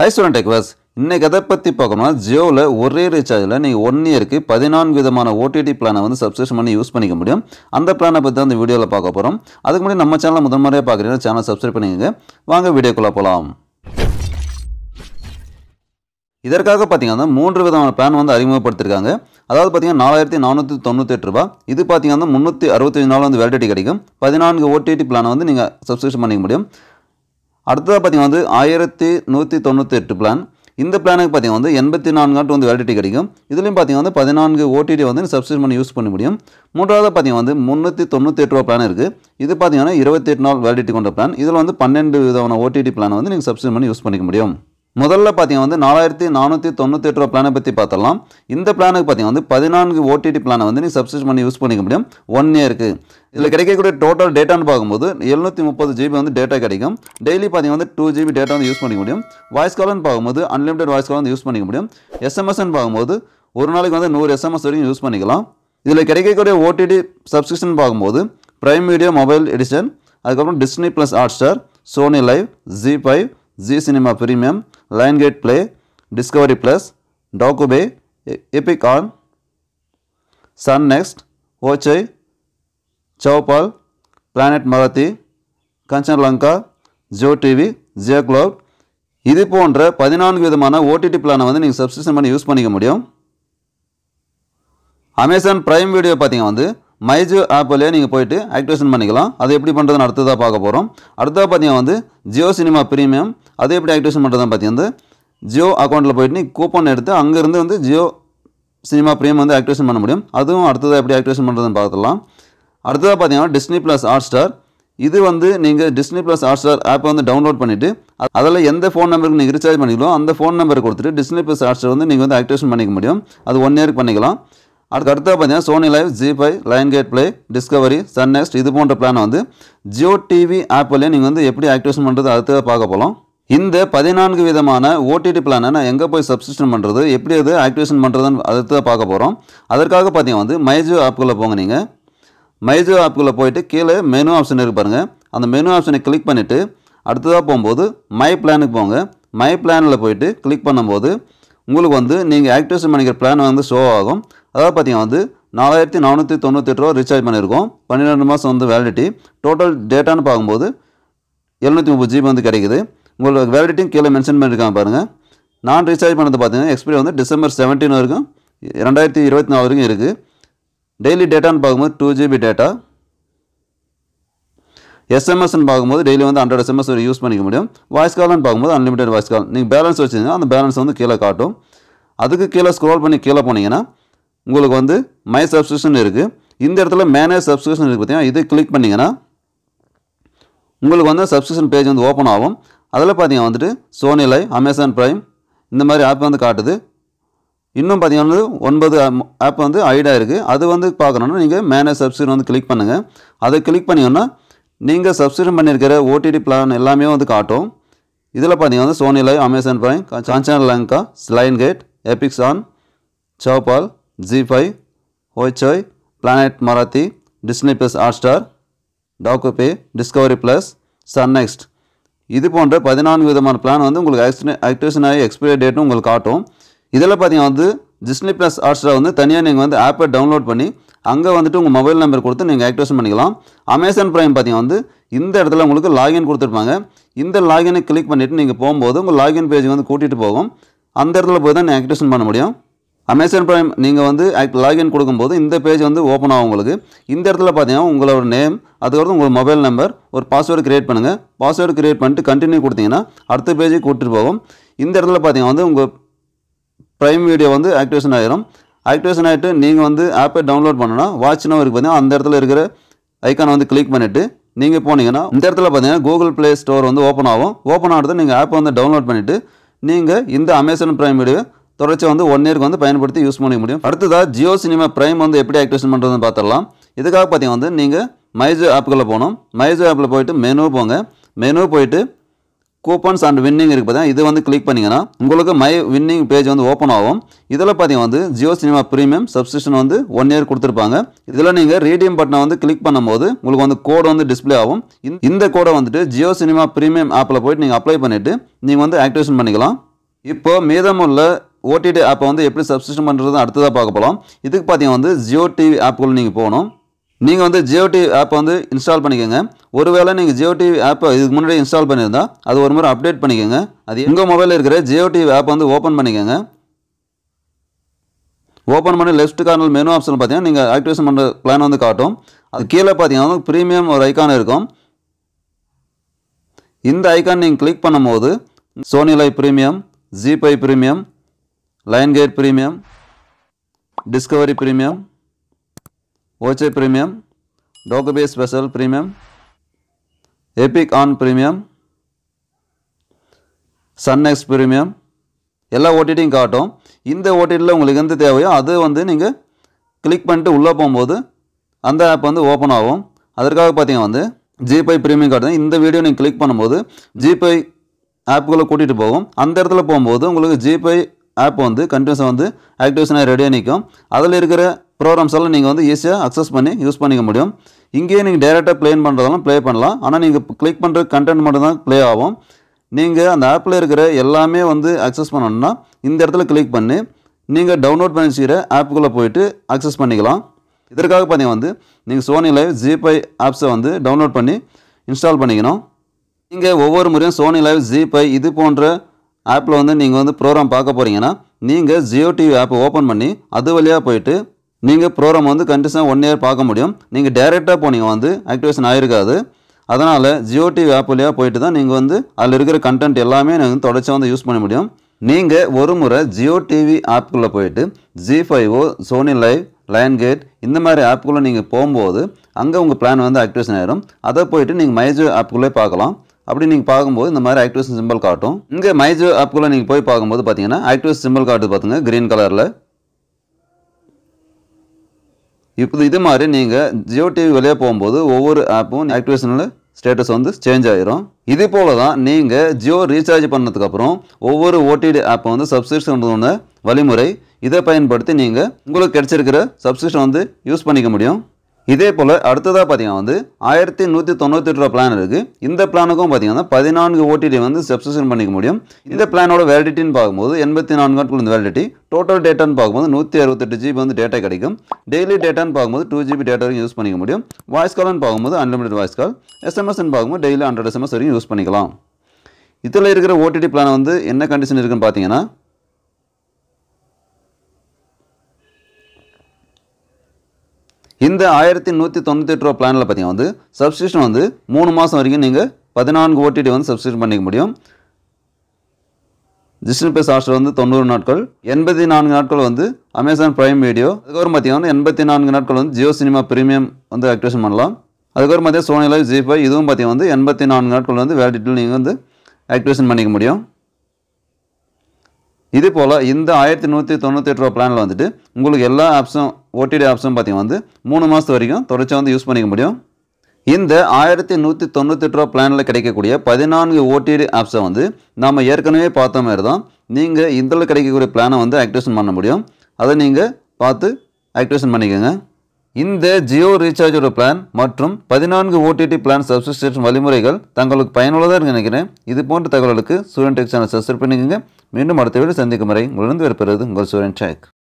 high student டெக்வர்ஸ் இன்றைக்கி எதை பற்றி பார்க்கணும்னா ஜியோவில் ஒரே ரீசார்ஜில் நீங்கள் ஒன் இயருக்கு பதினான்கு விதமான ஓடிடி பிளானை வந்து சப்ஸ்கிரிப்ஷன் பண்ணி யூஸ் பண்ணிக்க முடியும் அந்த பிளானை பற்றி தான் இந்த வீடியோவில் பார்க்க போகிறோம் அதுக்கு முன்னாடி நம்ம சேனலை முதல் முறையாக பார்க்குறீங்கன்னா சேனல் சப்ஸ்கிரைப் பண்ணிக்கோங்க வாங்க வீடியோக்குள்ளே போகலாம் இதற்காக பார்த்தீங்கன்னா மூன்று விதமான பிளான் வந்து அறிமுகப்படுத்திருக்காங்க அதாவது பார்த்தீங்கன்னா நாலாயிரத்தி நானூற்றி தொண்ணூற்றி எட்டு ரூபா இது பார்த்தீங்கன்னா முந்நூற்றி அறுபத்தஞ்சு நாள் வந்து வேலிடிட்டி கிடைக்கும் பதினான்கு ஓடிடி பிளானை வந்து நீங்கள் சப்ஸ்கிரிப்ஷன் பண்ணிக்க முடியும் அடுத்ததாக பார்த்திங்கன்னா வந்து ஆயிரத்தி நூற்றி தொண்ணூற்றி எட்டு பிளான் இந்த பிளானுக்கு பார்த்தீங்கன்னா வந்து எண்பத்தி நான்கு வந்து வேலிடிட்டி கிடைக்கும் இதுலேயும் பார்த்தீங்கன்னா வந்து பதினான்கு ஓடிடி வந்து சப்ஸ்கிரைப் பண்ணி யூஸ் பண்ண முடியும் மூன்றாவது பார்த்தீங்கன்னா வந்து முந்நூற்றி தொண்ணூற்றி எட்டு ரூபா பிளான் இருக்குது இது பார்த்தீங்கன்னா இருபத்தி எட்டு நாள் வேலிடிட்டி கொண்ட பிளான் இதில் வந்து பன்னெண்டு விதமான ஓடிடி பிளானை வந்து நீங்கள் சப்ஸ்கிரைப் பண்ணி யூஸ் பண்ணிக்க முடியும் முதல்ல பார்த்தீங்கன்னா வந்து நாலாயிரத்தி நானூற்றி தொண்ணூற்றி எட்டு ரூபா பிளானை பற்றி பார்த்தலாம் இந்த பிளானுக்கு பார்த்தீங்கன்னா வந்து பதினான்கு ஓடிடி பிளானை வந்து நீ சப்ஸ்கிரைப் பண்ணி யூஸ் பண்ணிக்க முடியும் ஒன் இயருக்கு இதில் கிடைக்கக்கூடிய டோட்டல் டேட்டான்னு பார்க்கும்போது எழுநூற்றி முப்பது ஜிபி வந்து டேட்டா கிடைக்கும் டெய்லி பார்த்தீங்கன்னா வந்து டூ ஜிபி டேட்டா வந்து யூஸ் பண்ணிக்க முடியும் வாய்ஸ் கால்னு பார்க்கும்போது அன்லிமிடெட் வாய்ஸ் கால் வந்து யூஸ் பண்ணிக்க முடியும் எஸ்எம்எஸ்ன்னு பார்க்கும்போது ஒரு நாளைக்கு வந்து நூறு எஸ்எம்எஸ் வரைக்கும் யூஸ் பண்ணிக்கலாம் இதில் கிடைக்கக்கூடிய ஓடிடி சப்ஸ்கிரிப்ஷன் பார்க்கும்போது ப்ரைம் வீடியோ மொபைல் எடிஷன் அதுக்கப்புறம் Disney Plus Hotstar Sony LIV Zee five Zee Cinema Premium Lionsgate Play Discovery Plus DocuBay Epic ON Sun NXT Hoichoi Chaupal Planet Marathi Kanchha Lannka Jio TV Jio cloud இது போன்ற பதினான்கு விதமான OTT பிளானை வந்து நீங்கள் subscription பண்ணி யூஸ் பண்ணிக்க முடியும் அமேசான் ப்ரைம் வீடியோ பார்த்தீங்கன்னா வந்து மைஜோ ஆப்பிலே நீங்கள் போயிட்டு ஆக்டிவேஷன் பண்ணிக்கலாம் அது எப்படி பண்ணுறதுன்னு அடுத்ததாக பார்க்க போகிறோம் அடுத்ததாக பார்த்தீங்கன்னா வந்து ஜியோ சினிமா ப்ரீமியம் அது எப்படி ஆக்டிவேஷன் தான் பார்த்தீங்கன்னா ஜியோ அக்கௌண்ட்டில் போய்ட்டு நீ கூப்பன் எடுத்து அங்கேருந்து வந்து ஜியோ சினிமா ப்ரீமியம் வந்து ஆக்டிவேஷன் பண்ண முடியும் அதுவும் அடுத்ததாக எப்படி ஆக்டிவேஷன் பண்ணுறதுன்னு பார்த்துக்கலாம் அடுத்ததாக பார்த்தீங்கன்னா டிஸ்னி ப்ளஸ் ஹாட் ஸ்டார் இது வந்து நீங்கள் டிஸ்னி ப்ளஸ் ஹாட் ஸ்டார் ஆப்பை வந்து டவுன்லோட் பண்ணிவிட்டு அதில் எந்த ஃபோன் நம்பருக்கு நீங்கள் ரீசார்ஜ் பண்ணிக்கலாம் அந்த ஃபோன் நம்பர் கொடுத்துட்டு டிஸ்னி ப்ளஸ் ஹாட் ஸ்டார் வந்து நீங்கள் வந்து ஆக்டிவேஷன் பண்ணிக்க முடியும் அது ஒன் இயருக்கு பண்ணிக்கலாம் அதுக்கு அடுத்தது பார்த்தீங்கன்னா Sony LIV Zee five Lionsgate Play Discovery Sun NXT இது போன்ற பிளானை வந்து ஜியோ டிவி ஆப்பிலே நீங்கள் வந்து எப்படி ஆக்டிவேஷன் பண்ணுறது அடுத்ததாக பார்க்க போகலாம் இந்த பதினான்கு விதமான ஓடிடி பிளானை நான் எங்கே போய் சப்ஸ்கிரிப்ஷன் பண்ணுறது எப்படி அது ஆக்டிவேஷன் பண்ணுறதுன்னு அதை தான் பார்க்க போகிறோம் அதற்காக பார்த்தீங்கன்னா வந்து மைஜோ ஆப்புக்குள்ளே போங்க நீங்கள் மைஜோ ஆப்புக்குள்ளே போயிட்டு கீழே மெனு ஆப்ஷன் இருக்கு பாருங்கள் அந்த மெனு ஆப்ஷனை கிளிக் பண்ணிவிட்டு அடுத்ததாக போகும்போது மை பிளானுக்கு போங்க மை பிளானில் போயிட்டு கிளிக் பண்ணும்போது உங்களுக்கு வந்து நீங்கள் ஆக்டிவேஷன் பண்ணிக்கிற பிளான் வந்து ஷோ ஆகும் அதாவது பார்த்தீங்கன்னா வந்து நாலாயிரத்தி நானூற்றி தொண்ணூற்றி ரூபா ரீசார்ஜ் பண்ணியிருக்கோம் பன்னிரெண்டு மாதம் வந்து வேலிடிட்டி டோட்டல் டேட்டான்னு பார்க்கும்போது எழுநூற்றி முப்பது ஜிபி வந்து கிடைக்குது உங்களோட வேலிட்டியும் கீழே மென்ஷன் பண்ணியிருக்காங்க பாருங்கள் நான் ரீசார்ஜ் பண்ணது பார்த்தீங்கன்னா எக்ஸ்பீரியன் வந்து டிசம்பர் செவன்டீன் வரைக்கும் ரெண்டாயிரத்தி இருபத்தி நாலு வரைக்கும் இருக்குது டெய்லி டேட்டான்னு பார்க்கும்போது டூ ஜிபி டேட்டா எஸ்எம்எஸ்ன்னு பார்க்கும்போது டெய்லி வந்து ஹண்ட்ரட் எஸ்எம்எஸ் யூஸ் பண்ணிக்க முடியும் வாய்ஸ் கால்னு பார்க்கும்போது அன்லிமிடெட் வாய்ஸ் கால் நீங்கள் பேலன்ஸ் வச்சுருந்தீங்கன்னா அந்த பேலன்ஸ் வந்து கீழே காட்டும் அதுக்கு கீழே ஸ்க்ரோல் பண்ணி கீழே போனீங்கன்னா உங்களுக்கு வந்து மை சப்ஸ்கிரிப்ஷன் இருக்குது இந்த இடத்துல மேனேஜ் சப்ஸ்கிரிப்ஷன் இருக்குது பார்த்தீங்கன்னா இதை கிளிக் பண்ணிங்கன்னா உங்களுக்கு வந்து சப்ஸ்கிரிப்ஷன் பேஜ் வந்து ஓப்பன் ஆகும் அதில் பார்த்தீங்கன்னா வந்துட்டு சோனி லைவ் அமேசான் ப்ரைம் இந்த மாதிரி ஆப் வந்து காட்டுது இன்னும் பார்த்தீங்கன்னா ஒன்பது ஆப் வந்து ஐடாக இருக்குது அது வந்து பார்க்கணுன்னா நீங்கள் மேனேஜ் சப்ஸ்கிரிப்ஷன் வந்து கிளிக் பண்ணுங்கள் அதை கிளிக் பண்ணிங்கன்னா நீங்கள் சப்ஸ்கிரைப் பண்ணியிருக்கிற ஓடிடி பிளான் எல்லாமே வந்து காட்டும் இதில் பார்த்தீங்கன்னா வந்து Sony LIV Amazon Prime Kanchha Lannka Lionsgate Epic ON Chaupal Zee five Hoichoi Planet Marathi Disney Plus Hotstar DocuBay Discovery Plus Sun NXT இது போன்ற பதினான்கு விதமான பிளான் வந்து உங்களுக்கு ஆக்சி ஆக்டிவேஷன் ஆகி எக்ஸ்பைரி டேட்டும் உங்களுக்கு காட்டும் இதில் பார்த்தீங்கன்னா வந்து டிஸ்னி ப்ளஸ் ஹாட்ஸ்டார் வந்து தனியாக நீங்கள் வந்து ஆப்பை டவுன்லோட் பண்ணி அங்கே வந்துட்டு உங்கள் மொபைல் நம்பர் கொடுத்து நீங்கள் ஆக்டிவேஷன் பண்ணிக்கலாம் அமேசான் ப்ரைம் பார்த்தீங்கன்னா வந்து இந்த இடத்துல உங்களுக்கு லாகின் கொடுத்துருப்பாங்க இந்த லாகினை கிளிக் பண்ணிவிட்டு நீங்கள் போகும்போது உங்கள் லாகின் பேஜ் வந்து கூட்டிகிட்டு போகும் அந்த இடத்துல போய் தான் நீங்கள் ஆக்டிவேஷன் பண்ண முடியும் அமேசான் ப்ரைம் நீங்கள் வந்து லாகின் கொடுக்கும்போது இந்த பேஜ் வந்து ஓப்பன் ஆகும் உங்களுக்கு இந்த இடத்துல பார்த்தீங்கன்னா உங்களோட நேம் அதுக்கப்புறம் உங்களோட மொபைல் நம்பர் ஒரு பாஸ்வேர்டு க்ரியேட் பண்ணுங்கள் பாஸ்வேர்டு க்ரியேட் பண்ணிட்டு கண்டினியூ கொடுத்தீங்கன்னா அடுத்த பேஜுக்கு கூப்பிட்டு போகும் இந்த இடத்துல பார்த்தீங்கன்னா வந்து உங்கள் ப்ரைம் வீடியோ வந்து ஆக்டிவேஷன் ஆகிரும் ஆக்டிவேஷன் ஆகிட்டு நீங்கள் வந்து ஆப்பை டவுன்லோட் பண்ணணும் வாட்ச் இருக்குது பார்த்தீங்கன்னா அந்த இடத்துல இருக்கிற ஐக்கானை வந்து கிளிக் பண்ணிவிட்டு நீங்கள் போனீங்கன்னா இந்த இடத்துல பார்த்தீங்கன்னா கூகுள் ப்ளே ஸ்டோர் வந்து ஓப்பன் ஆகும் ஓப்பன் ஆகிறது நீங்கள் ஆப்பை வந்து டவுன்லோட் பண்ணிவிட்டு நீங்கள் இந்த அமேசான் ப்ரைம் வீடியோ தொடர்ச்சி வந்து ஒன் இயருக்கு வந்து பயன்படுத்தி யூஸ் பண்ணிக்க முடியும் அடுத்ததாக ஜியோ சினிமா பிரைம் வந்து எப்படி ஆக்டிவேஷன் பண்ணுறதுன்னு பார்த்துடலாம் இதுக்காக பார்த்தீங்கன்னா வந்து நீங்கள் மைஜோ ஆப்புக்குள்ளே போகணும் மைஜோ ஆப்பில் போயிட்டு மெனு போங்க மெனு போயிட்டு கூப்பன்ஸ் அண்ட் வின்னிங் இருக்குது பார்த்தீங்கன்னா இது வந்து கிளிக் பண்ணிங்கன்னா உங்களுக்கு மை வின்னிங் பேஜ் வந்து ஓப்பன் ஆகும் இதில் பார்த்தீங்கன்னா வந்து ஜியோ சினிமா ப்ரீமியம் சப்ஸ்கிரிப்ஷன் வந்து ஒன் இயர் கொடுத்துருப்பாங்க இதில் நீங்கள் ரீடியம் பட்டனை வந்து கிளிக் பண்ணும்போது உங்களுக்கு வந்து கோடு வந்து டிஸ்பிளே ஆகும் இந்த கோடை வந்துட்டு ஜியோ சினிமா ப்ரீமியம் ஆப்பில் போயிட்டு நீங்கள் அப்ளை பண்ணிவிட்டு நீங்கள் வந்து ஆக்டிவேஷன் பண்ணிக்கலாம் இப்போது மீதமுள்ள ஓடிடி ஆப்பை வந்து எப்படி சப்ஸ்கிரிப்ஷன் பண்ணுறது அடுத்ததாக பார்க்க போகலாம் இதுக்கு பார்த்தீங்கன்னா வந்து ஜியோ டிவி ஆப்புக்குள்ளே நீங்கள் போகணும் நீங்கள் வந்து ஜியோ டிவி ஆப்பை வந்து இன்ஸ்டால் பண்ணிக்கோங்க ஒருவேளை நீங்கள் ஜியோ டிவி ஆப்பை இதுக்கு முன்னாடி இன்ஸ்டால் பண்ணியிருந்தால் அது ஒரு முறை அப்டேட் பண்ணிக்கோங்க அது எங்கள் மொபைலில் இருக்கிற ஜியோ டிவி ஆப் வந்து ஓப்பன் பண்ணிக்கோங்க ஓப்பன் பண்ணி லெஃப்ட் கார்னர் மெனு ஆப்ஷன் பார்த்தீங்கன்னா நீங்கள் ஆக்டிவேஷன் பண்ணுற பிளான் வந்து காட்டும் அது கீழே பார்த்தீங்கன்னா ப்ரீமியம் ஒரு ஐக்கான் இருக்கும் இந்த ஐக்கான் நீங்கள் கிளிக் பண்ணும்போது Sony LIV premium Zee five premium Lionsgate premium Discovery premium Hoichoi premium DocuBay special premium Epic ON premium Sun NXT premium எல்லா ஓடிடியும் காட்டும் இந்த ஓடிடியில் உங்களுக்கு எந்த தேவையோ அது வந்து நீங்கள் கிளிக் பண்ணிட்டு உள்ளே போகும்போது அந்த ஆப் வந்து ஓப்பன் ஆகும் அதற்காக பார்த்தீங்கன்னா வந்து ஜிபே ப்ரீமியம் காட்டுது இந்த வீடியோ நீங்கள் கிளிக் பண்ணும்போது ஜிபே ஆப்புக்குள்ளே கூட்டிகிட்டு போகும் அந்த இடத்துல போகும்போது உங்களுக்கு ஜிபே ஆப் வந்து கண்டினியூஸாக வந்து ஆக்டிவேஷனாக ரெடியாக நிற்கும் அதில் இருக்கிற ப்ரோக்ராம்ஸ் எல்லாம் நீங்கள் வந்து ஈஸியாக அக்சஸ் பண்ணி யூஸ் பண்ணிக்க முடியும் இங்கேயே நீங்கள் டேரெக்டாக ப்ளே பண்ணுறதெல்லாம் ப்ளே பண்ணலாம் ஆனால் நீங்கள் கிளிக் பண்ணுற கண்டென்ட் மட்டும்தான் ப்ளே ஆகும் நீங்கள் அந்த ஆப்பில் இருக்கிற எல்லாமே வந்து அக்சஸ் பண்ணணும்னா இந்த இடத்துல கிளிக் பண்ணி நீங்கள் டவுன்லோட் பண்ணி வச்சுக்கிற ஆப்புக்குள்ளே போயிட்டு அக்சஸ் பண்ணிக்கலாம் இதற்காக பார்த்தீங்கன்னா வந்து நீங்கள் சோனி லைவ் ஜிபை ஆப்ஸை வந்து டவுன்லோட் பண்ணி இன்ஸ்டால் பண்ணிக்கணும் நீங்கள் ஒவ்வொரு முறையும் சோனி லைவ் ஜிபை இது போன்ற ஆப்பில் வந்து நீங்கள் வந்து ப்ரோக்ராம் பார்க்க போகிறீங்கன்னா நீங்கள் ஜியோ டிவி ஆப்பை ஓப்பன் பண்ணி அது வழியாக போயிட்டு நீங்கள் ப்ரோக்ராம் வந்து கண்டிஷனாக ஒன் இயர் பார்க்க முடியும் நீங்கள் டேரெக்டாக போனீங்க வந்து ஆக்டிவேஷன் ஆகிருக்காது அதனால் ஜியோ டிவி ஆப் வழியாக போயிட்டு தான் நீங்கள் வந்து அதில் இருக்கிற கண்டென்ட் எல்லாமே நீங்கள் தொடர்ச்சியாக வந்து யூஸ் பண்ண முடியும் நீங்கள் ஒரு முறை ஜியோ டிவி ஆப்புக்குள்ளே போயிட்டு ஜி ஃபைவோ சோனி லைவ் லயன் கேட் இந்த மாதிரி ஆப்புக்குள்ளே நீங்கள் போகும்போது அங்கே உங்கள் பிளான் வந்து ஆக்டிவேஷன் ஆகிடும் அதை போயிட்டு நீங்கள் மைஜோ ஆப்புக்குள்ளே பார்க்கலாம் அப்படி நீங்கள் பார்க்கும்போது இந்த மாதிரி ஆக்டிவேஷன் சிம்பிள் காட்டும் இங்கே மைஜோ ஆப்குள்ளே நீங்கள் போய் பார்க்கும்போது பார்த்தீங்கன்னா ஆக்டிவேஷன் சிம்பிள் காட்டு பார்த்துங்க க்ரீன் கலரில் இப்போது இது மாதிரி நீங்கள் ஜியோ டிவி வெளியே போகும்போது ஒவ்வொரு ஆப்பும் ஆக்டிவேஷனில் ஸ்டேட்டஸ் வந்து சேஞ்ச் ஆகிரும் இது போல தான் நீங்கள் ஜியோ ரீசார்ஜ் பண்ணதுக்கப்புறம் ஒவ்வொரு ஓடிடி ஆப்பை வந்து சப்ஸ்கிரிப்ஷன் வழிமுறை இதை பயன்படுத்தி நீங்கள் உங்களுக்கு கிடைச்சிருக்கிற சப்ஸ்கிரிப்ஷன் வந்து யூஸ் பண்ணிக்க முடியும் இதே போல் அடுத்ததாக பார்த்தீங்கன்னா வந்து ஆயிரத்தி நூற்றி தொண்ணூற்றி எட்டு பிளான் இருக்குது இந்த பிளானுக்கும் பார்த்தீங்கன்னா பதினான்கு ஓடிடி வந்து சப்ஸ்கிரிப்ஷன் பண்ணிக்க முடியும் இந்த பிளானோட வேலிடிட்டின்னு பார்க்கும்போது எண்பத்தி நான்கு நாட்கள் இந்த வேலிடிட்டி டோட்டல் டேட்டான்னு பார்க்கும்போது நூற்றி அறுபத்தெட்டு ஜிபி வந்து டேட்டா கிடைக்கும் டெய்லி டேட்டான்னு பார்க்கும்போது டூ ஜிபி டேட்டா வரைக்கும் யூஸ் பண்ணிக்க முடியும் வாய்ஸ் கால்னு பார்க்கும்போது அன்லிமிடெட் வாய்ஸ் கால் எஸ்எம்எஸ்ன்னு பார்க்கும்போது டெய்லி ஹண்ட்ரட் எஸ்எம்எஸ் வரைக்கும் யூஸ் பண்ணிக்கலாம் இதில் இருக்கிற ஓடிடி பிளான் வந்து என்ன கண்டிஷன் இருக்குன்னு பார்த்தீங்கன்னா இந்த ஆயிரத்தி நூற்றி தொண்ணூற்றி எட்டு ரூபா பிளானில் பார்த்தீங்கன்னா வந்து சப்ஸ்கிரிப்ஷன் வந்து மூணு மாதம் வரைக்கும் நீங்கள் பதினான்கு ஓடிடி வந்து சப்ஸ்கிரிப்ஷன் பண்ணிக்க முடியும் ஜிஸ்டன் பே ஹாஸ்டல் வந்து தொண்ணூறு நாட்கள் எண்பத்தி நான்கு நாட்கள் வந்து அமேசான் ப்ரைம் வீடியோ அதுக்கப்புறம் பார்த்தீங்கன்னா எண்பத்தி நான்கு நாட்கள் வந்து ஜியோ சினிமா ப்ரீமியம் வந்து ஆக்டிவேஷன் பண்ணலாம் அதுக்கப்புறம் பார்த்தீங்கன்னா சோனி லைவ் ஜி இதுவும் பார்த்தீங்கன்னா வந்து எண்பத்தி நான்கு நாட்கள் வந்து வேலிடிட்டில் நீங்கள் வந்து ஆக்டிவேஷன் பண்ணிக்க முடியும் இதே போல் இந்த ஆயிரத்தி நூற்றி தொண்ணூற்றி ரூபா பிளானில் வந்துட்டு உங்களுக்கு எல்லா ஆப்ஸும் ஓடிடி ஆப்ஸும் பார்த்தீங்கன்னா வந்து மூணு மாதத்து வரைக்கும் தொடர்ச்சியாக வந்து யூஸ் பண்ணிக்க முடியும் இந்த ஆயிரத்தி நூற்றி தொண்ணூற்றி ரூபா பிளானில் கிடைக்கக்கூடிய பதினான்கு ஓடிடி ஆப்ஸை வந்து நம்ம ஏற்கனவே பார்த்த மாதிரி தான் நீங்கள் இதில் கிடைக்கக்கூடிய பிளானை வந்து ஆக்டிவேஷன் பண்ண முடியும் அதை நீங்கள் பார்த்து ஆக்டிவேஷன் பண்ணிக்கோங்க இந்த ஜியோ ரீசார்ஜோட பிளான் மற்றும் பதினான்கு ஓடிடி பிளான் சப்ஸ்கிரிப்ஷன் வழிமுறைகள் தங்களுக்கு பயனுள்ளதாக நினைக்கிறேன் இது போன்ற தகவலுக்கு சூரியன் டெக் சேனல் சப்ஸ்கிரைப் பண்ணிக்கோங்க மீண்டும் அடுத்த வீடு சந்திக்கும் வரை உங்களிருந்து வருப்பெறுவது உங்கள் சூரியன் டெக்